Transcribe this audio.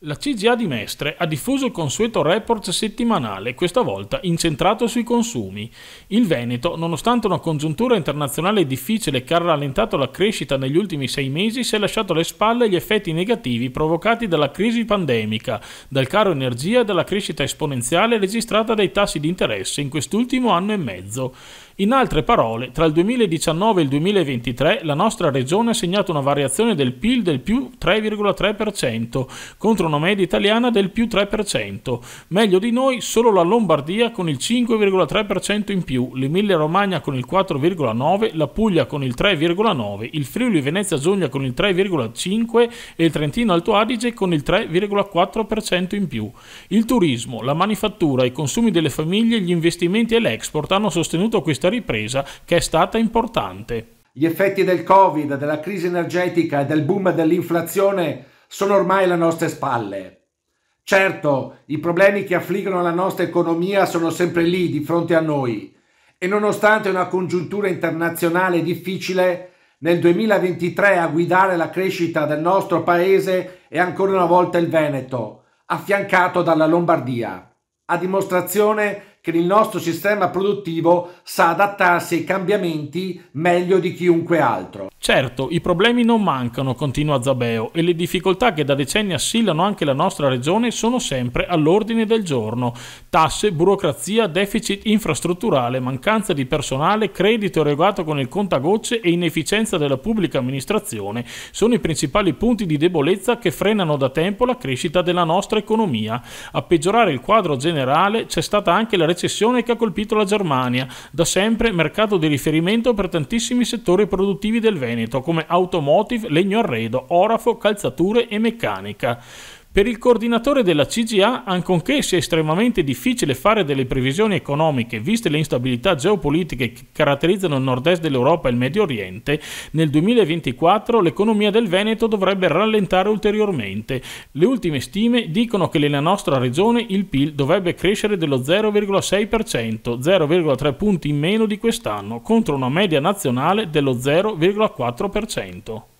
La CGA di Mestre ha diffuso il consueto report settimanale, questa volta incentrato sui consumi. Il Veneto, nonostante una congiuntura internazionale difficile che ha rallentato la crescita negli ultimi sei mesi, si è lasciato alle spalle gli effetti negativi provocati dalla crisi pandemica, dal caro energia e dalla crescita esponenziale registrata dai tassi di interesse in quest'ultimo anno e mezzo. In altre parole, tra il 2019 e il 2023 la nostra regione ha segnato una variazione del PIL del più 3,3% contro una media italiana del più 3%. Meglio di noi solo la Lombardia con il 5,3% in più, l'Emilia Romagna con il 4,9%, la Puglia con il 3,9%, il Friuli Venezia Giulia con il 3,5% e il Trentino Alto Adige con il 3,4% in più. Il turismo, la manifattura, i consumi delle famiglie, gli investimenti e l'export hanno sostenuto questa questa ripresa che è stata importante. Gli effetti del Covid, della crisi energetica e del boom dell'inflazione sono ormai alle nostre spalle. Certo, i problemi che affliggono la nostra economia sono sempre lì di fronte a noi e nonostante una congiuntura internazionale difficile, nel 2023 a guidare la crescita del nostro paese è ancora una volta il Veneto, affiancato dalla Lombardia, a dimostrazione che il nostro sistema produttivo sa adattarsi ai cambiamenti meglio di chiunque altro. Certo, i problemi non mancano, continua Zabeo, e le difficoltà che da decenni assillano anche la nostra regione sono sempre all'ordine del giorno. Tasse, burocrazia, deficit infrastrutturale, mancanza di personale, credito erogato con il contagocce e inefficienza della pubblica amministrazione sono i principali punti di debolezza che frenano da tempo la crescita della nostra economia. A peggiorare il quadro generale c'è stata anche la recessione che ha colpito la Germania, da sempre mercato di riferimento per tantissimi settori produttivi del Veneto Veneto come automotive, legno arredo, orafo, calzature e meccanica. Per il coordinatore della CGA, ancorché sia estremamente difficile fare delle previsioni economiche, viste le instabilità geopolitiche che caratterizzano il nord-est dell'Europa e il Medio Oriente, nel 2024 l'economia del Veneto dovrebbe rallentare ulteriormente. Le ultime stime dicono che nella nostra regione il PIL dovrebbe crescere dello 0,6%, 0,3 punti in meno di quest'anno, contro una media nazionale dello 0,4%.